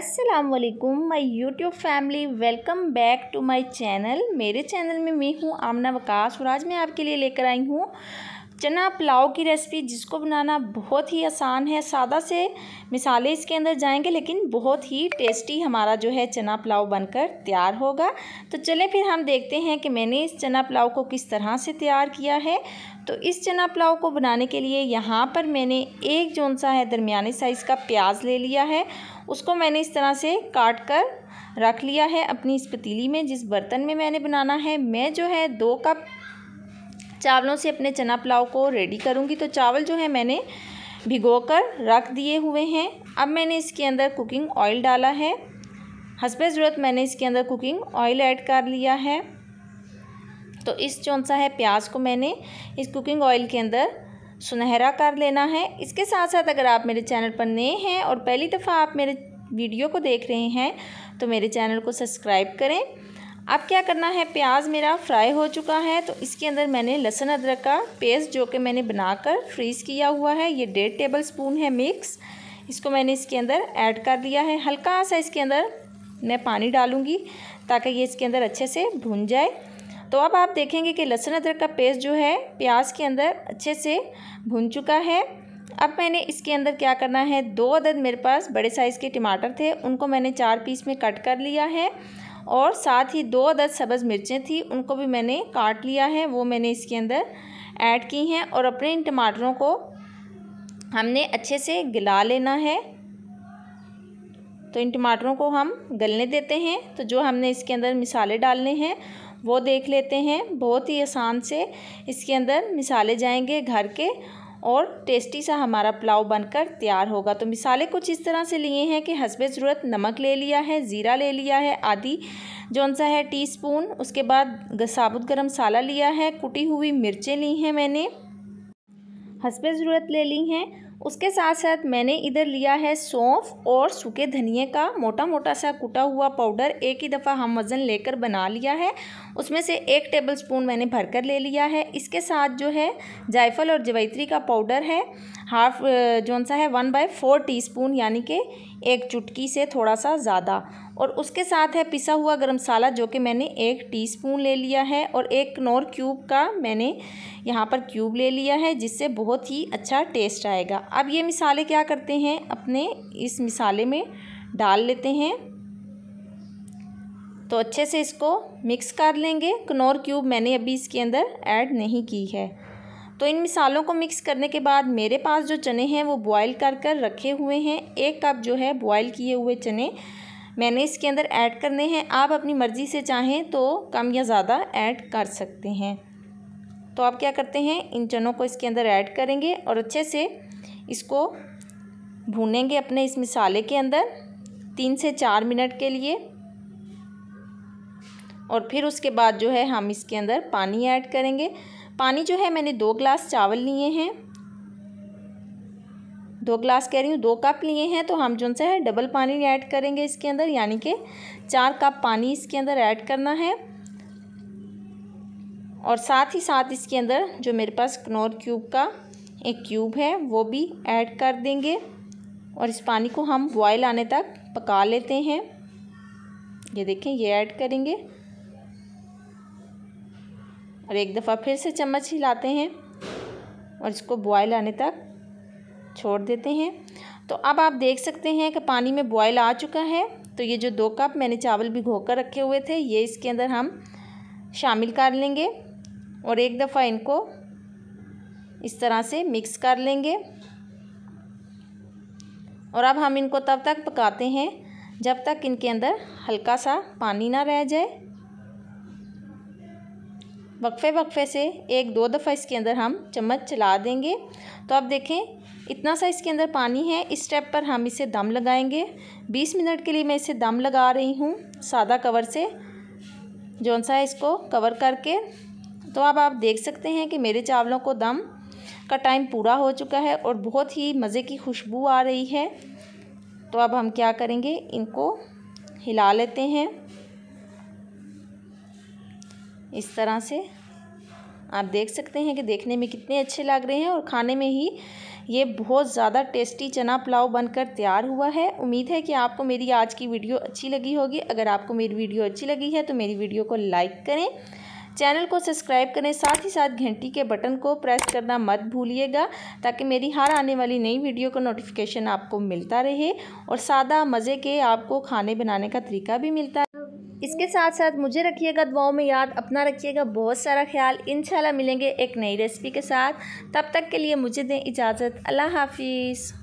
असलकुम my YouTube family welcome back to my channel मेरे channel में मैं हूँ आमना वकास और आज मैं आपके लिए लेकर आई हूँ चना पुलाव की रेसिपी जिसको बनाना बहुत ही आसान है सादा से मिसाले इसके अंदर जाएंगे लेकिन बहुत ही टेस्टी हमारा जो है चना पुलाव बनकर तैयार होगा तो चलें फिर हम देखते हैं कि मैंने इस चना पुलाव को किस तरह से तैयार किया है तो इस चना पुलाव को बनाने के लिए यहाँ पर मैंने एक जौन सा है दरमियाने साइज़ का प्याज ले लिया है उसको मैंने इस तरह से काट कर रख लिया है अपनी इस पतीली में जिस बर्तन में मैंने बनाना है मैं जो है दो कप चावलों से अपने चना पुलाव को रेडी करूँगी तो चावल जो है मैंने भिगो कर रख दिए हुए हैं अब मैंने इसके अंदर कुकिंग ऑयल डाला है हंसबे ज़रूरत मैंने इसके अंदर कुकिंग ऑयल ऐड कर लिया है तो इस चौन सा है प्याज को मैंने इस कुकिंग ऑयल के अंदर सुनहरा कर लेना है इसके साथ साथ अगर आप मेरे चैनल पर नए हैं और पहली दफ़ा आप मेरे वीडियो को देख रहे हैं तो मेरे चैनल को सब्सक्राइब करें अब क्या करना है प्याज मेरा फ्राई हो चुका है तो इसके अंदर मैंने लहसुन अदरक का पेस्ट जो कि मैंने बनाकर फ्रीज़ किया हुआ है ये डेढ़ टेबल स्पून है मिक्स इसको मैंने इसके अंदर ऐड कर दिया है हल्का सा इसके अंदर मैं पानी डालूँगी ताकि ये इसके अंदर अच्छे से भून जाए तो अब आप देखेंगे कि लहसुन अदरक का पेस्ट जो है प्याज के अंदर अच्छे से भुन चुका है अब मैंने इसके अंदर क्या करना है दो अदद मेरे पास बड़े साइज़ के टमाटर थे उनको मैंने चार पीस में कट कर लिया है और साथ ही दो अदद सब्ज़ मिर्चें थी उनको भी मैंने काट लिया है वो मैंने इसके अंदर ऐड की हैं और अपने इन टमाटरों को हमने अच्छे से गला लेना है तो इन टमाटरों को हम गलने देते हैं तो जो हमने इसके अंदर मिसाले डालने हैं वो देख लेते हैं बहुत ही आसान से इसके अंदर मिसाले जाएंगे घर के और टेस्टी सा हमारा पुलाव बनकर तैयार होगा तो मिसाले कुछ इस तरह से लिए हैं कि हसब ज़रूरत नमक ले लिया है ज़ीरा ले लिया है आधी जौन सा है स्पून उसके बाद साबुत गर्म मसाला लिया है कुटी हुई मिर्चें ली हैं मैंने हसब ज़रूरत ले ली हैं उसके साथ साथ मैंने इधर लिया है सौंफ और सूखे धनिए का मोटा मोटा सा कुटा हुआ पाउडर एक ही दफ़ा हम वज़न लेकर बना लिया है उसमें से एक टेबल स्पून मैंने भरकर ले लिया है इसके साथ जो है जायफल और जवैत्री का पाउडर है हाफ जौन सा है वन बाय फोर टी यानी कि एक चुटकी से थोड़ा सा ज़्यादा और उसके साथ है पिसा हुआ गरम मसाला जो कि मैंने एक टीस्पून ले लिया है और एक कनौर क्यूब का मैंने यहाँ पर क्यूब ले लिया है जिससे बहुत ही अच्छा टेस्ट आएगा अब ये मिसाले क्या करते हैं अपने इस मिसाले में डाल लेते हैं तो अच्छे से इसको मिक्स कर लेंगे कनौर क्यूब मैंने अभी इसके अंदर ऐड नहीं की है तो इन मिसालों को मिक्स करने के बाद मेरे पास जो चने हैं वो बॉयल कर कर रखे हुए हैं एक कप जो है बॉयल किए हुए चने मैंने इसके अंदर ऐड करने हैं आप अपनी मर्ज़ी से चाहें तो कम या ज़्यादा ऐड कर सकते हैं तो आप क्या करते हैं इन चनों को इसके अंदर ऐड करेंगे और अच्छे से इसको भूनेंगे अपने इस मिसाले के अंदर तीन से चार मिनट के लिए और फिर उसके बाद जो है हम इसके अंदर पानी ऐड करेंगे पानी जो है मैंने दो ग्लास चावल लिए हैं दो ग्लास कह रही हूँ दो कप लिए हैं तो हम जो उनसे है डबल पानी ऐड करेंगे इसके अंदर यानी कि चार कप पानी इसके अंदर ऐड करना है और साथ ही साथ इसके अंदर जो मेरे पास कनौर क्यूब का एक क्यूब है वो भी ऐड कर देंगे और इस पानी को हम बॉयल आने तक पका लेते हैं ये देखें ये ऐड करेंगे अब एक दफ़ा फिर से चम्मच हिलाते हैं और इसको बॉयल आने तक छोड़ देते हैं तो अब आप देख सकते हैं कि पानी में बॉयल आ चुका है तो ये जो दो कप मैंने चावल भिगो कर रखे हुए थे ये इसके अंदर हम शामिल कर लेंगे और एक दफ़ा इनको इस तरह से मिक्स कर लेंगे और अब हम इनको तब तक पकाते हैं जब तक इनके अंदर हल्का सा पानी ना रह जाए वक्फे वक्फे से एक दो दफ़ा इसके अंदर हम चम्मच चला देंगे तो आप देखें इतना सा इसके अंदर पानी है इस स्टेप पर हम इसे दम लगाएंगे बीस मिनट के लिए मैं इसे दम लगा रही हूँ सादा कवर से जौन सा है इसको कवर करके तो अब आप देख सकते हैं कि मेरे चावलों को दम का टाइम पूरा हो चुका है और बहुत ही मज़े की खुशबू आ रही है तो अब हम क्या करेंगे इनको हिला लेते हैं इस तरह से आप देख सकते हैं कि देखने में कितने अच्छे लग रहे हैं और खाने में ही ये बहुत ज़्यादा टेस्टी चना पुलाव बनकर तैयार हुआ है उम्मीद है कि आपको मेरी आज की वीडियो अच्छी लगी होगी अगर आपको मेरी वीडियो अच्छी लगी है तो मेरी वीडियो को लाइक करें चैनल को सब्सक्राइब करें साथ ही साथ घंटी के बटन को प्रेस करना मत भूलिएगा ताकि मेरी हर आने वाली नई वीडियो का नोटिफिकेशन आपको मिलता रहे और सादा मज़े के आपको खाने बनाने का तरीका भी मिलता रहे इसके साथ साथ मुझे रखिएगा दुआओं में याद अपना रखिएगा बहुत सारा ख्याल इन मिलेंगे एक नई रेसिपी के साथ तब तक के लिए मुझे दें इजाज़त अल्लाह हाफिज़